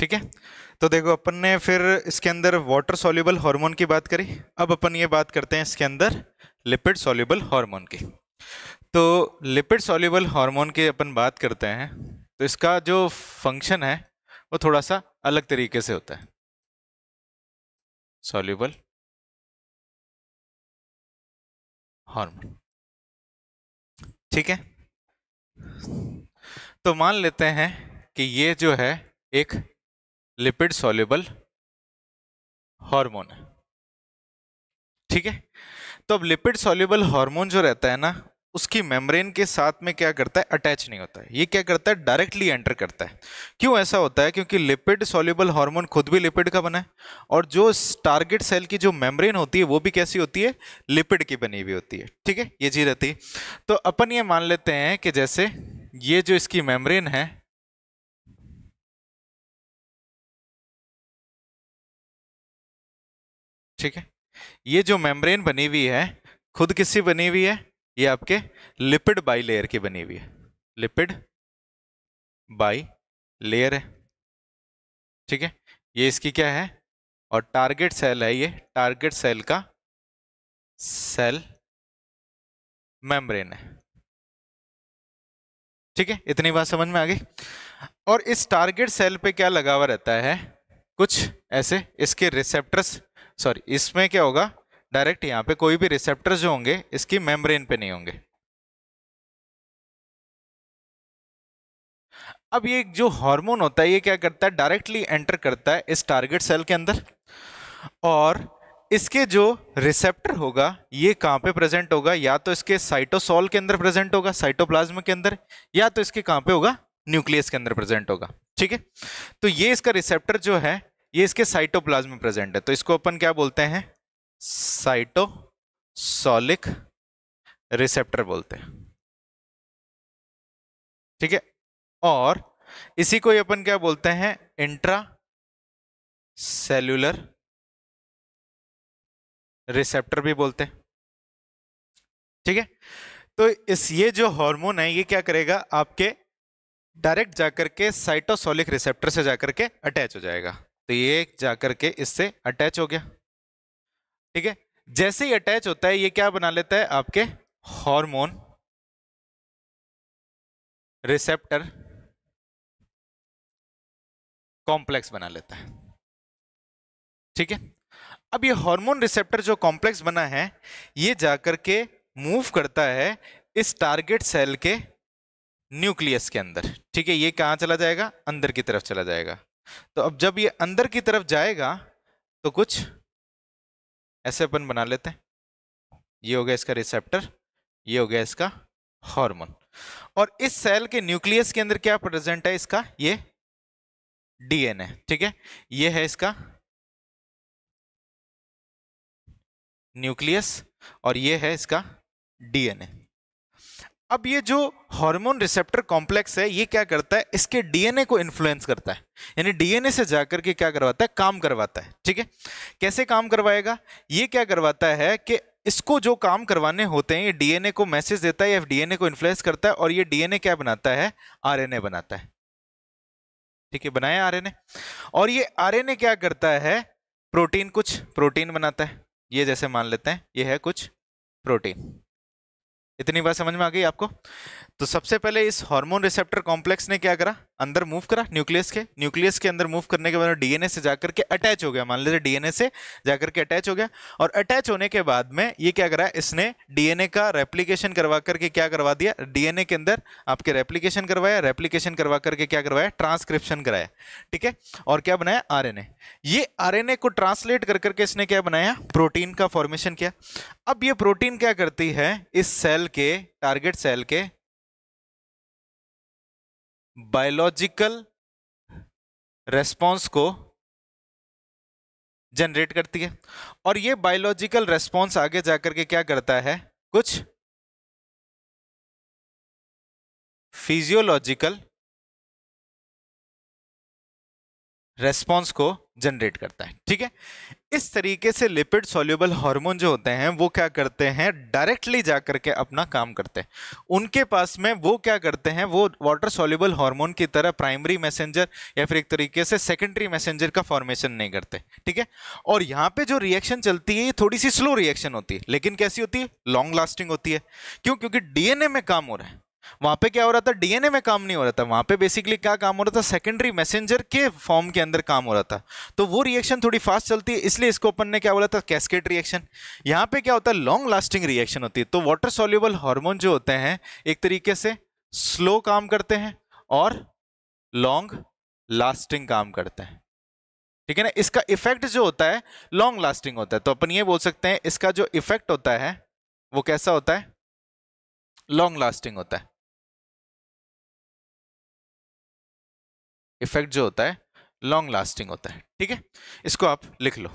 ठीक है तो देखो अपन ने फिर इसके अंदर वाटर सोल्यूबल हार्मोन की बात करी अब अपन ये बात करते हैं इसके अंदर लिपिड सोल्यूबल हार्मोन की तो लिपिड सोल्यूबल हार्मोन की अपन बात करते हैं तो इसका जो फंक्शन है वो थोड़ा सा अलग तरीके से होता है सोल्यूबल हार्मोन ठीक है तो मान लेते हैं कि ये जो है एक लिपिड सोल्यूबल हार्मोन है ठीक है तो अब लिपिड सोल्यूबल हार्मोन जो रहता है ना उसकी मेम्ब्रेन के साथ में क्या करता है अटैच नहीं होता है ये क्या करता है डायरेक्टली एंटर करता है क्यों ऐसा होता है क्योंकि लिपिड सोल्यूबल हार्मोन खुद भी लिपिड का बना है और जो टारगेट सेल की जो मेम्ब्रेन होती है वो भी कैसी होती है लिपिड की बनी हुई होती है ठीक है ये चीज रहती है तो अपन ये मान लेते हैं कि जैसे ये जो इसकी मेम्ब्रेन है ठीक है ये जो मेम्ब्रेन बनी हुई है खुद किसी बनी हुई है ये आपके लिपिड बाई लेयर की बनी हुई है लिपिड बाई लेयर है ठीक है ये इसकी क्या है और टारगेट सेल है ये टारगेट सेल का सेल मेम्ब्रेन है ठीक है इतनी बात समझ में आ गई और इस टारगेट सेल पे क्या लगा हुआ रहता है कुछ ऐसे इसके रिसेप्टर्स सॉरी इसमें क्या होगा डायरेक्ट यहाँ पे कोई भी रिसेप्टर जो होंगे इसकी मेम्ब्रेन पे नहीं होंगे अब ये जो हार्मोन होता है ये क्या करता है डायरेक्टली एंटर करता है इस टारगेट सेल के अंदर और इसके जो रिसेप्टर होगा ये कहाँ पे प्रेजेंट होगा या तो इसके साइटोसॉल के अंदर प्रेजेंट होगा साइटोप्लाज्म के अंदर या तो इसके कहाँ पे होगा न्यूक्लियस के अंदर प्रेजेंट होगा ठीक है तो ये इसका रिसेप्टर जो है ये इसके साइटोप्लाज्म में प्रेजेंट है तो इसको अपन क्या बोलते हैं साइटोसोलिक रिसेप्टर बोलते हैं ठीक है और इसी को ही अपन क्या बोलते हैं इंट्रा सेल्यूलर रिसेप्टर भी बोलते हैं ठीक है तो इस ये जो हार्मोन है ये क्या करेगा आपके डायरेक्ट जाकर के साइटोसोलिक रिसेप्टर से जाकर के अटैच हो जाएगा तो ये जाकर के इससे अटैच हो गया ठीक है जैसे ही अटैच होता है ये क्या बना लेता है आपके हार्मोन रिसेप्टर कॉम्प्लेक्स बना लेता है ठीक है अब ये हार्मोन रिसेप्टर जो कॉम्प्लेक्स बना है ये जाकर के मूव करता है इस टारगेट सेल के न्यूक्लियस के अंदर ठीक है ये कहां चला जाएगा अंदर की तरफ चला जाएगा तो अब जब ये अंदर की तरफ जाएगा तो कुछ ऐसे अपन बना लेते हैं ये हो गया इसका रिसेप्टर ये हो गया इसका हार्मोन और इस सेल के न्यूक्लियस के अंदर क्या प्रेजेंट है इसका ये डीएनए ठीक है ये है इसका न्यूक्लियस और ये है इसका डीएनए अब ये जो हार्मोन रिसेप्टर कॉम्प्लेक्स है ये क्या करता है इसके डीएनए को इन्फ्लुएंस करता है यानी डीएनए से जाकर के क्या करवाता है काम करवाता है ठीक है कैसे काम करवाएगा ये क्या करवाता है कि इसको जो काम करवाने होते हैं ये डीएनए को मैसेज देता है या डीएनए को इन्फ्लुएंस करता है और ये डीएनए क्या बनाता है आर बनाता है ठीक है बनाया आर और ये आर क्या करता है प्रोटीन कुछ प्रोटीन बनाता है ये जैसे मान लेते हैं ये है कुछ प्रोटीन इतनी बात समझ में आ गई आपको तो सबसे पहले इस हार्मोन रिसेप्टर कॉम्प्लेक्स ने क्या करा अंदर मूव करा न्यूक्लियस के न्यूक्लियस के अंदर मूव करने के बाद डीएनए से जाकर के अटैच हो गया मान लीजिए डीएनए से जाकर के अटैच हो गया और अटैच होने के बाद में ये क्या करा इसने डीएनए का रेप्लीकेशन करवा करके क्या करवा दिया डीएनए के अंदर आपके रेप्लीकेशन करवाया रेप्लीकेशन करवा करके क्या करवाया ट्रांसक्रिप्शन कराया ठीक है और क्या बनाया आर ये आर को ट्रांसलेट कर करके इसने क्या बनाया प्रोटीन का फॉर्मेशन किया अब ये प्रोटीन क्या करती है इस सेल के टारगेट सेल के बायोलॉजिकल रेस्पॉन्स को जनरेट करती है और ये बायोलॉजिकल रेस्पॉन्स आगे जाकर के क्या करता है कुछ फिजियोलॉजिकल रेस्पॉन्स को जनरेट करता है ठीक है इस तरीके से लिपिड सोल्यूबल हार्मोन जो होते हैं वो क्या करते हैं डायरेक्टली जा करके अपना काम करते हैं उनके पास में वो क्या करते हैं वो वाटर सोल्यूबल हार्मोन की तरह प्राइमरी मैसेंजर या फिर एक तरीके से सेकेंडरी मैसेंजर का फॉर्मेशन नहीं करते ठीक है और यहाँ पे जो रिएक्शन चलती है ये थोड़ी सी स्लो रिएक्शन होती है लेकिन कैसी होती है लॉन्ग लास्टिंग होती है क्यों क्योंकि डीएनए में काम हो रहा है वहां पे क्या हो रहा था डीएनए में काम नहीं हो रहा था वहां पे बेसिकली क्या काम हो रहा था सेकेंडरी मैसेंजर के फॉर्म के अंदर काम हो रहा था तो वो रिएक्शन थोड़ी फास्ट चलती है इसलिए इसको अपन ने क्या बोला था कैस्केट रिएक्शन यहाँ पे क्या होता है लॉन्ग लास्टिंग रिएक्शन होती है तो वाटर सोल्यूबल हॉर्मोन जो होते हैं एक तरीके से स्लो काम करते हैं और लॉन्ग लास्टिंग काम करते हैं ठीक है ना इसका इफेक्ट जो होता है लॉन्ग लास्टिंग होता है तो अपन ये बोल सकते हैं इसका जो इफेक्ट होता है वो कैसा होता है लॉन्ग लास्टिंग होता है इफेक्ट जो होता है लॉन्ग लास्टिंग होता है ठीक है इसको आप लिख लो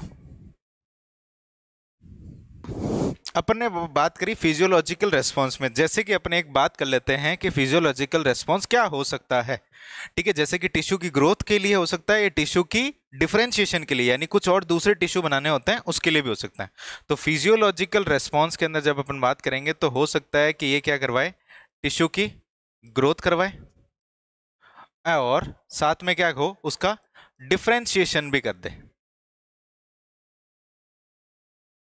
अपन ने बात करी फिजियोलॉजिकल रेस्पॉन्स में जैसे कि अपने एक बात कर लेते हैं कि फिजियोलॉजिकल रेस्पॉन्स क्या हो सकता है ठीक है जैसे कि टिश्यू की ग्रोथ के लिए हो सकता है या टिश्यू की डिफ्रेंशिएशन के लिए यानी कुछ और दूसरे टिश्यू बनाने होते हैं उसके लिए भी हो सकता है तो फिजियोलॉजिकल रेस्पॉन्स के अंदर जब अपन बात करेंगे तो हो सकता है कि ये क्या करवाए टिश्यू की ग्रोथ करवाए और साथ में क्या हो उसका डिफ्रेंशिएशन भी कर दे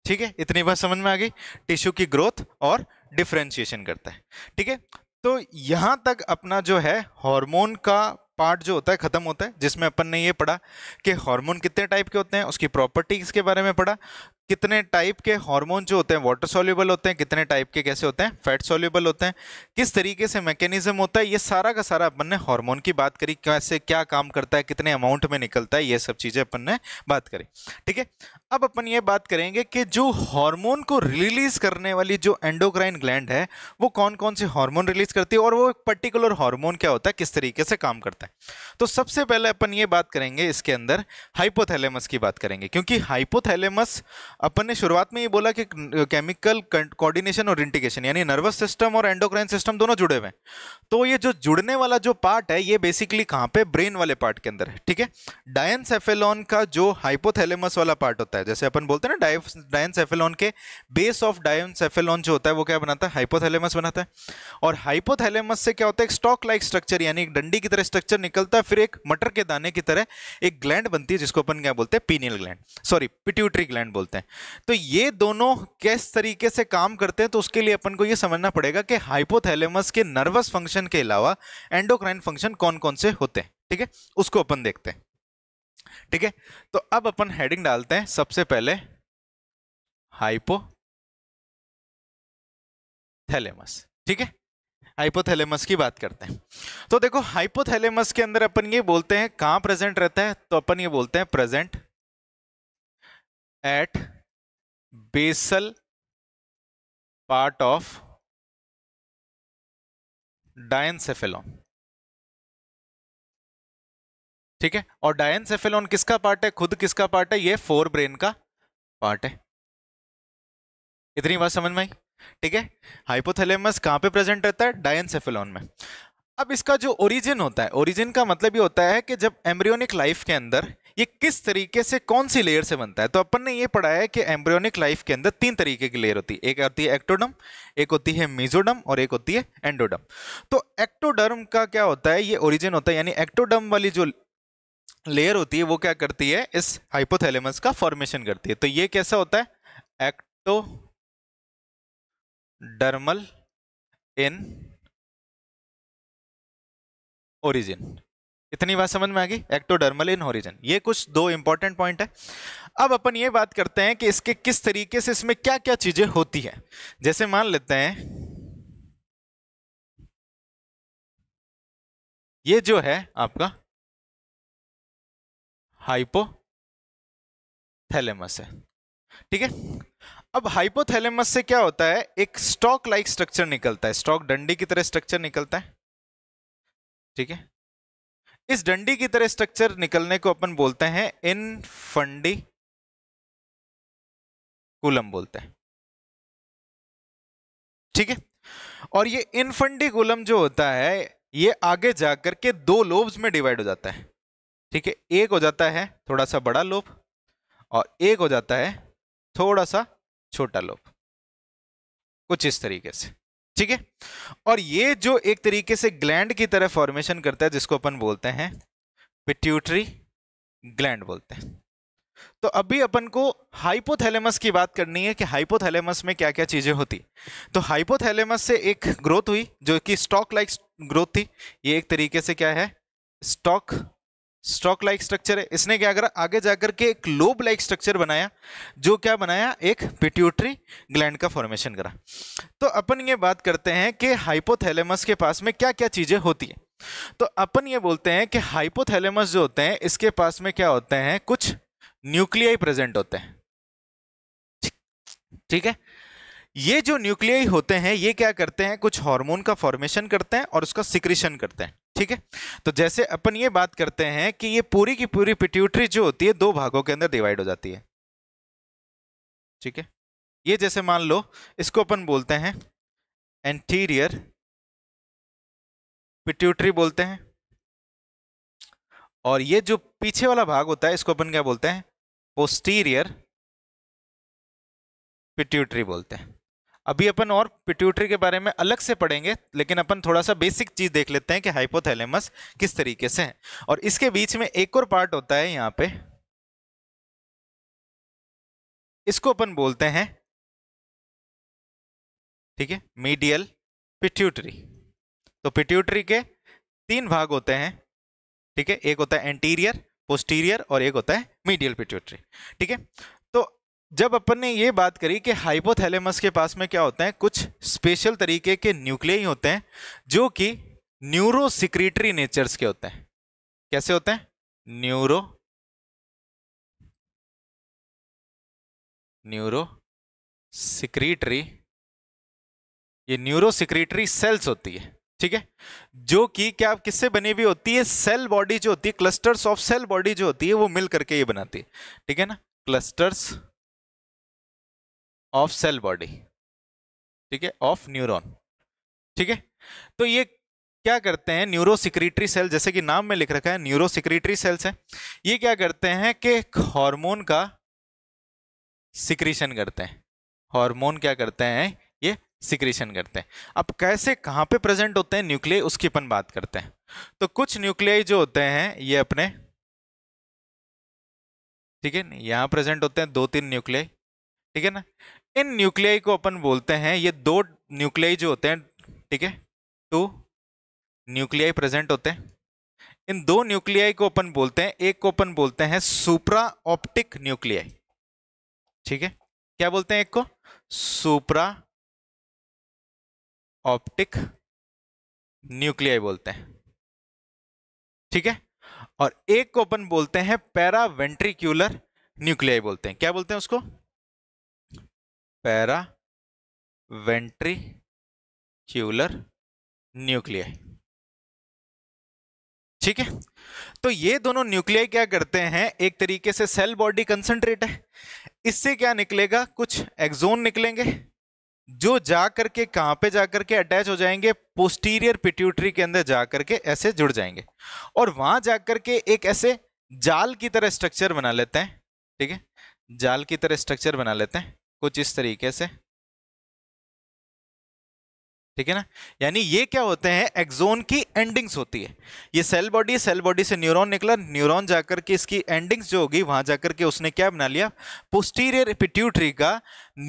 ठीक है इतनी बात समझ में आ गई टिश्यू की ग्रोथ और डिफ्रेंशिएशन करता है ठीक है तो यहां तक अपना जो है हार्मोन का पार्ट जो होता है खत्म होता है जिसमें अपन ने ये पढ़ा कि हार्मोन कितने टाइप के होते हैं उसकी प्रॉपर्टीज के बारे में पढ़ा कितने टाइप के हार्मोन जो होते हैं वाटर सोल्यूबल होते हैं कितने टाइप के कैसे होते हैं फैट सोल्यूबल होते हैं किस तरीके से मैकेनिज्म होता है ये सारा का सारा अपन ने हार्मोन की बात करी कैसे क्या काम करता है कितने अमाउंट में निकलता है ये सब चीज़ें अपन ने बात करी ठीक है अब अपन ये बात करेंगे कि जो हॉर्मोन को रिलीज करने वाली जो एंडोक्राइन ग्लैंड है वो कौन कौन से हॉर्मोन रिलीज करती है और वो पर्टिकुलर हॉर्मोन क्या होता है किस तरीके से काम करता है तो सबसे पहले अपन ये बात करेंगे इसके अंदर हाइपोथैलेमस की बात करेंगे क्योंकि हाइपोथैलेमस अपन ने शुरुआत में ये बोला कि केमिकल कोऑर्डिनेशन और इंटीग्रेशन यानी नर्वस सिस्टम और एंडोक्राइन सिस्टम दोनों जुड़े हुए हैं तो ये जो जुड़ने वाला जो पार्ट है ये बेसिकली कहाँ पे ब्रेन वाले पार्ट के अंदर है ठीक है डायनसेफेलॉन का जो हाइपोथेलेमस वाला पार्ट होता है जैसे अपन बोलते हैं ना डायनसेफेलॉन के बेस ऑफ डायनसेफेलॉन जो होता है वो क्या बनाता है हाइपोथेलेमस बनाता है और हाइपोथेलेमस से क्या होता है एक स्टॉक लाइक स्ट्रक्चर यानी एक डंडी की तरह स्ट्रक्चर निकलता है फिर एक मटर के दाने की तरह एक ग्लैंड बनती है जिसको अपन क्या बोलते हैं pineal gland sorry pituitary gland बोलते हैं तो ये दोनों किस तरीके से काम करते हैं तो उसके लिए अपन को ये समझना पड़ेगा कि हाइपोथैलेमस के नर्वस फंक्शन के अलावा एंडोक्राइन फंक्शन कौन कौन से होते हैं ठीक है उसको अपन देखते हैं ठीक है तो अब अपन हेडिंग डालते हैं सबसे पहले हाइपो थैलेमस ठीक है हाइपोथैलेमस की बात करते हैं तो देखो हाइपोथैलेमस के अंदर अपन ये बोलते हैं कहां प्रेजेंट रहता है तो अपन ये बोलते हैं present at basal part of diencephalon ठीक है और डायनसेफेलॉन किसका पार्ट है खुद किसका पार्ट है ये फोर ब्रेन का पार्ट है इतनी बात समझ में आई ठीक है हाइपोथैलेमस कहां पे प्रेजेंट रहता है डायनसेफेलॉन में अब इसका जो ओरिजिन होता है ओरिजिन का मतलब ये होता है कि जब एम्ब्रियोनिक लाइफ के अंदर ये किस तरीके से कौन सी लेयर से बनता है तो अपन ने ये पढ़ा है कि एम्ब्रियोनिक लाइफ के अंदर तीन तरीके की लेयर होती है एक होती है एक्टोडम एक होती है मेजोडम और एक होती है एंडोडम तो एक्टोडर्म का क्या होता है ये ओरिजिन होता है यानी एक्टोडम वाली जो लेयर होती है वो क्या करती है इस हाइपोथैलेमस का फॉर्मेशन करती है तो ये कैसा होता है एक्टो डर्मल इन ओरिजिन इतनी बात समझ में आ गई एक्टोडर्मल इन ओरिजन ये कुछ दो इंपॉर्टेंट पॉइंट है अब अपन ये बात करते हैं कि इसके किस तरीके से इसमें क्या क्या चीजें होती है जैसे मान लेते हैं ये जो है आपका हाइपोथैलेमस है ठीक है अब हाइपोथैलेमस से क्या होता है एक स्टॉक लाइक स्ट्रक्चर निकलता है स्टॉक डंडी की तरह स्ट्रक्चर निकलता है ठीक है इस डंडी की तरह स्ट्रक्चर निकलने को अपन बोलते हैं इन फंडी कुलम बोलते हैं ठीक है और ये इनफंडी कुलम जो होता है ये आगे जाकर के दो लोब्स में डिवाइड हो जाता है ठीक है एक हो जाता है थोड़ा सा बड़ा लोब और एक हो जाता है थोड़ा सा छोटा लोब कुछ इस तरीके से ठीक है और ये जो एक तरीके से ग्लैंड की तरह फॉर्मेशन करता है जिसको अपन बोलते हैं पिट्यूटरी ग्लैंड बोलते हैं तो अभी अपन को हाइपोथैलेमस की बात करनी है कि हाइपोथैलेमस में क्या क्या चीज़ें होती तो हाइपोथैलेमस से एक ग्रोथ हुई जो कि स्टॉक लाइक ग्रोथ थी ये एक तरीके से क्या है स्टॉक स्टॉक लाइक स्ट्रक्चर है इसने क्या करा आगे जाकर के एक लोब लाइक स्ट्रक्चर बनाया जो क्या बनाया एक पिट्यूटरी ग्लैंड का फॉर्मेशन करा तो अपन ये बात करते हैं कि हाइपोथैलेमस के पास में क्या क्या चीज़ें होती है तो अपन ये बोलते हैं कि हाइपोथैलेमस जो होते हैं इसके पास में क्या होते हैं कुछ न्यूक्लियाई प्रेजेंट होते हैं ठीक है ये जो न्यूक्लियाई होते हैं ये क्या करते हैं कुछ हार्मोन का फॉर्मेशन करते हैं और उसका सिक्रीशन करते हैं ठीक है तो जैसे अपन ये बात करते हैं कि ये पूरी की पूरी पिट्यूटरी जो होती है दो भागों के अंदर डिवाइड हो जाती है ठीक है ये जैसे मान लो इसको अपन बोलते हैं एंटीरियर पिट्यूटरी बोलते हैं और ये जो पीछे वाला भाग होता है इसको अपन क्या बोलते हैं पोस्टीरियर पिट्यूटरी बोलते हैं अभी अपन और पिट्यूटरी के बारे में अलग से पढ़ेंगे लेकिन अपन थोड़ा सा बेसिक चीज़ देख लेते हैं कि हाइपोथैलेमस किस तरीके से है और इसके बीच में एक और पार्ट होता है यहाँ पे इसको अपन बोलते हैं ठीक है मीडियल पिट्यूटरी तो पिट्यूटरी के तीन भाग होते हैं ठीक है एक होता है एंटीरियर पोस्टीरियर और एक होता है मीडियल पिट्यूटरी ठीक है जब अपन ने ये बात करी कि हाइपोथैलेमस के पास में क्या होते हैं कुछ स्पेशल तरीके के न्यूक्लियाई होते हैं जो कि न्यूरो सिक्रेटरी नेचर्स के होते हैं कैसे होते हैं न्यूरो न्यूरो सिक्रेटरी ये न्यूरो सिक्रेटरी सेल्स होती है ठीक है जो कि क्या किससे बनी हुई होती है सेल बॉडी जो होती है क्लस्टर्स ऑफ सेल बॉडी जो होती है वो मिल करके ये बनाती है ठीक है ना क्लस्टर्स ऑफ सेल बॉडी ठीक है ऑफ न्यूरॉन ठीक है तो ये क्या करते हैं न्यूरोसिक्रेटरी सेल जैसे कि नाम में लिख रखा है न्यूरोसिक्रेटरी सेल्स हैं ये क्या करते हैं कि हार्मोन का सिक्रीशन करते हैं हार्मोन क्या करते हैं ये सिक्रीशन करते हैं अब कैसे कहाँ पे प्रेजेंट होते हैं न्यूक्लिय उसकी अपन बात करते हैं तो कुछ न्यूक्लियाई जो होते हैं ये अपने ठीक है यहाँ प्रेजेंट होते हैं दो तीन न्यूक्लियाई ठीक है ना इन न्यूक्लियाई को अपन बोलते हैं ये दो न्यूक्लियाई जो होते हैं ठीक है टू न्यूक्लियाई प्रेजेंट होते हैं इन दो न्यूक्लियाई को अपन बोलते हैं एक को अपन बोलते हैं सुप्रा ऑप्टिक न्यूक्लियाई ठीक है क्या बोलते हैं एक को सुप्रा ऑप्टिक न्यूक्लियाई बोलते हैं ठीक है और एक को अपन बोलते हैं पैरा वेंट्रिक्यूलर न्यूक्लियाई बोलते हैं क्या बोलते हैं उसको पैरा वेंट्री क्यूलर न्यूक्लिया ठीक है तो ये दोनों न्यूक्लिया क्या करते हैं एक तरीके से सेल बॉडी कंसंट्रेट है इससे क्या निकलेगा कुछ एक्जोन निकलेंगे जो जा करके कहां पे जा करके अटैच हो जाएंगे पोस्टीरियर पिट्यूटरी के अंदर जा करके ऐसे जुड़ जाएंगे और वहां जा करके एक ऐसे जाल की तरह स्ट्रक्चर बना लेते हैं ठीक है जाल की तरह स्ट्रक्चर बना लेते हैं कुछ इस तरीके से ठीक है ना यानी ये क्या होते हैं एक्सोन की एंडिंग्स होती है ये सेल बॉडी सेल बॉडी से न्यूरॉन निकला न्यूरॉन जाकर के इसकी एंडिंग्स जो होगी वहां जाकर के उसने क्या बना लिया पोस्टीरियर पिट्यूटरी का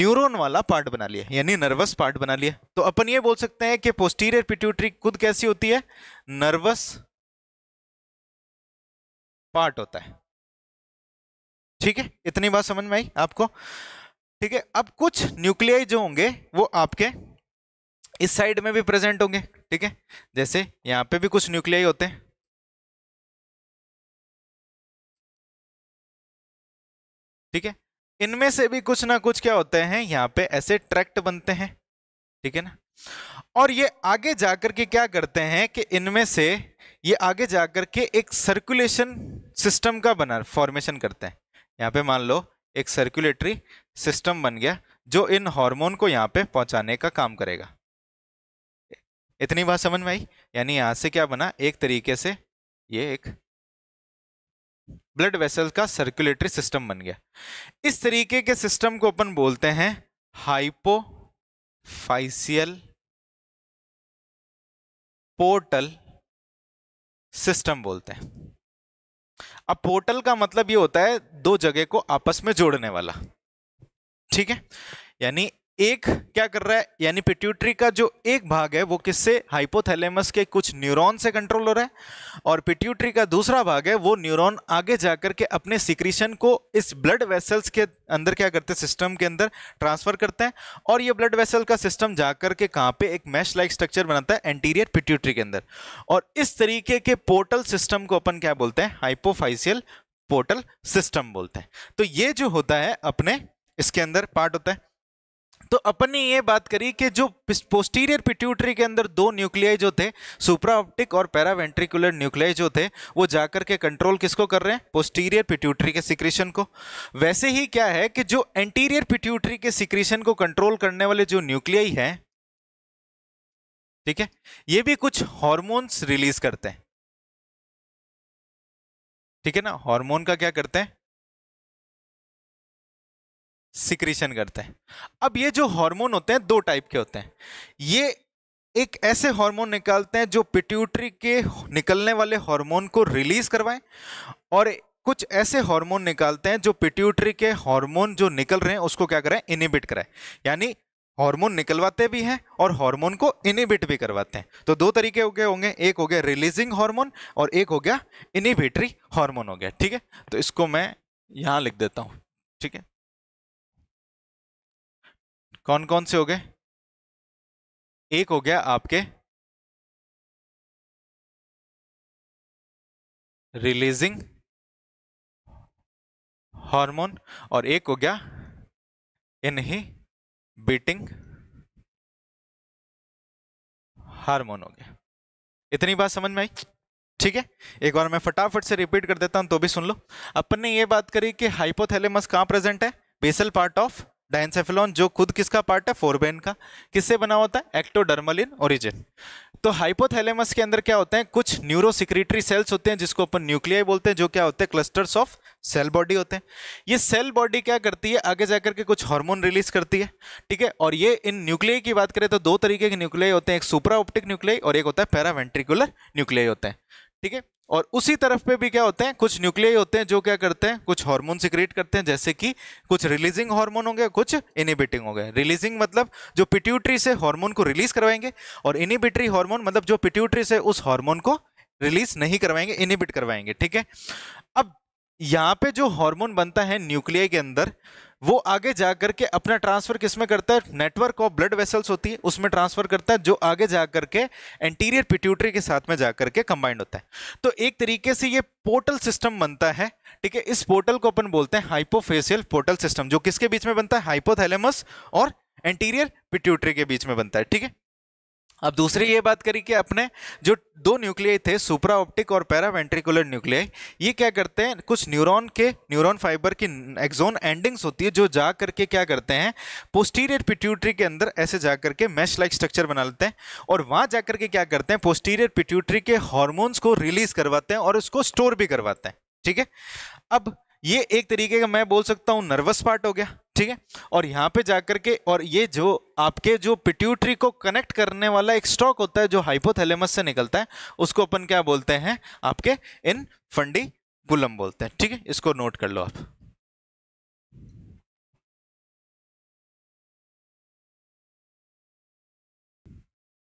न्यूरॉन वाला पार्ट बना लिया यानी नर्वस पार्ट बना लिया तो अपन ये बोल सकते हैं कि पोस्टीरियर पिट्यूटरी खुद कैसी होती है नर्वस पार्ट होता है ठीक है इतनी बात समझ में आई आपको ठीक है अब कुछ न्यूक्लियाई जो होंगे वो आपके इस साइड में भी प्रेजेंट होंगे ठीक है जैसे यहां पे भी कुछ न्यूक्लियाई होते हैं ठीक है इनमें से भी कुछ ना कुछ क्या होते हैं यहां पे ऐसे ट्रैक्ट बनते हैं ठीक है ना और ये आगे जाकर के क्या करते हैं कि इनमें से ये आगे जाकर के एक सर्कुलेशन सिस्टम का बना फॉर्मेशन करते हैं यहां पे मान लो एक सर्कुलेटरी सिस्टम बन गया जो इन हार्मोन को यहाँ पे पहुँचाने का काम करेगा इतनी बात समझ में आई यानी यहाँ से क्या बना एक तरीके से ये एक ब्लड वेसल का सर्कुलेटरी सिस्टम बन गया इस तरीके के सिस्टम को अपन बोलते हैं हाइपोफाइसियल पोर्टल सिस्टम बोलते हैं अब पोर्टल का मतलब ये होता है दो जगह को आपस में जोड़ने वाला ठीक है यानी एक क्या कर रहा है यानी पिट्यूटरी का जो एक भाग है वो किससे हाइपोथैलेमस के कुछ न्यूरॉन से कंट्रोल हो रहा है और पिट्यूटरी का दूसरा भाग है वो न्यूरॉन आगे जाकर के अपने सिक्रीशन को इस ब्लड वेसल्स के अंदर क्या करते हैं सिस्टम के अंदर ट्रांसफर करते हैं और ये ब्लड वेसल का सिस्टम जाकर के कहाँ पे एक मैश लाइक स्ट्रक्चर बनाता है एंटीरियर पिट्यूटरी के अंदर और इस तरीके के पोर्टल सिस्टम को अपन क्या बोलते हैं हाइपोफाइसियल पोर्टल सिस्टम बोलते हैं तो ये जो होता है अपने इसके अंदर पार्ट होता है तो अपन ने ये बात करी कि जो पोस्टीरियर पिट्यूटरी के अंदर दो न्यूक्लियाई जो थे सुपरा ऑप्टिक और पैरावेंट्रिकुलर न्यूक्लियाई जो थे वो जाकर के कंट्रोल किसको कर रहे हैं पोस्टीरियर पिट्यूटरी के सिक्रीशन को वैसे ही क्या है कि जो एंटीरियर पिट्यूटरी के सिक्रीशन को कंट्रोल करने वाले जो न्यूक्लियाई हैं ठीक है ये भी कुछ हॉर्मोन्स रिलीज करते हैं ठीक है ना हॉर्मोन का क्या करते हैं सिक्रीशन करते हैं अब ये जो हार्मोन होते हैं दो टाइप के होते हैं ये एक ऐसे हार्मोन निकालते हैं जो पिट्यूटरी के निकलने वाले हार्मोन को रिलीज करवाएं और कुछ ऐसे हार्मोन निकालते हैं जो पिट्यूटरी के हार्मोन जो निकल रहे हैं उसको क्या करें इनिबिट कराएं यानी हार्मोन निकलवाते भी हैं और हार्मोन को इनिबिट भी करवाते हैं तो दो तरीके हो गए होंगे एक हो गया रिलीजिंग हार्मोन और एक हो गया इनिबिटरी हार्मोन हो गया ठीक है तो इसको मैं यहाँ लिख देता हूँ ठीक है कौन कौन से हो गए एक हो गया आपके रिलीजिंग हार्मोन और एक हो गया ही बीटिंग हार्मोन हो गया इतनी बात समझ में आई ठीक है एक बार मैं फटाफट से रिपीट कर देता हूं तो भी सुन लो अपन ने ये बात करी कि हाइपोथैलेमस कहां प्रेजेंट है बेसल पार्ट ऑफ डायंसेफेलॉन जो खुद किसका पार्ट है फोरबेन का किससे बना होता है एक्टोडर्मलिन ओरिजिन तो हाइपोथैलेमस के अंदर क्या होते हैं कुछ न्यूरोसिक्रेटरी सेल्स होते हैं जिसको अपन न्यूक्लियाई बोलते हैं जो क्या होते हैं क्लस्टर्स ऑफ सेल बॉडी होते हैं ये सेल बॉडी क्या करती है आगे जाकर के कुछ हार्मोन रिलीज करती है ठीक है और ये इन न्यूक्लियाई की बात करें तो दो तरीके के न्यूक्लियाई होते हैं एक सुपरा ऑप्टिक न्यूक्लियाई और एक होता है पैरावेंट्रिकुलर न्यूक्लियाई होते हैं ठीक है और उसी तरफ पे भी क्या होते हैं कुछ न्यूक्लियाई होते हैं जो क्या करते हैं कुछ हार्मोन सिक्रिएट करते हैं जैसे कि कुछ रिलीजिंग हार्मोन होंगे कुछ इनिबिटिंग होंगे रिलीजिंग मतलब जो पिट्यूटरी से हार्मोन को रिलीज करवाएंगे और इनिबिटरी हार्मोन मतलब जो पिट्यूटरी से उस हार्मोन को रिलीज नहीं करवाएंगे इनिबिट करवाएंगे ठीक है अब यहाँ पे जो हार्मोन बनता है न्यूक्लिया के अंदर वो आगे जा करके अपना ट्रांसफर किसमें करता है नेटवर्क ऑफ ब्लड वेसल्स होती है उसमें ट्रांसफर करता है जो आगे जा करके एंटीरियर पिट्यूटरी के साथ में जा करके कंबाइंड होता है तो एक तरीके से ये पोर्टल सिस्टम बनता है ठीक है इस पोर्टल को अपन बोलते हैं हाइपोफेसियल पोर्टल सिस्टम जो किसके बीच में बनता है हाइपोथैलेमस और एंटीरियर पिट्यूटरी के बीच में बनता है ठीक है अब दूसरी ये बात करी कि अपने जो दो न्यूक्लियाई थे सुपरा ऑप्टिक और पैरावेंट्रिकुलर न्यूक्लियाई ये क्या करते हैं कुछ न्यूरॉन के न्यूरॉन फाइबर की एक्जोन एंडिंग्स होती है जो जा करके क्या करते हैं पोस्टीरियर पिट्यूटरी के अंदर ऐसे जा करके मैश लाइक स्ट्रक्चर बना लेते हैं और वहाँ जा करके क्या करते हैं पोस्टीरियर पिट्यूटरी के हॉर्मोन्स को रिलीज करवाते हैं और उसको स्टोर भी करवाते हैं ठीक है अब ये एक तरीके का मैं बोल सकता हूँ नर्वस पार्ट हो गया ठीक है और यहाँ पे जाकर के और ये जो आपके जो पिट्यूटरी को कनेक्ट करने वाला एक स्टॉक होता है जो हाइपोथैलेमस से निकलता है उसको अपन क्या बोलते हैं आपके इन फंडी बोलते हैं ठीक है इसको नोट कर लो आप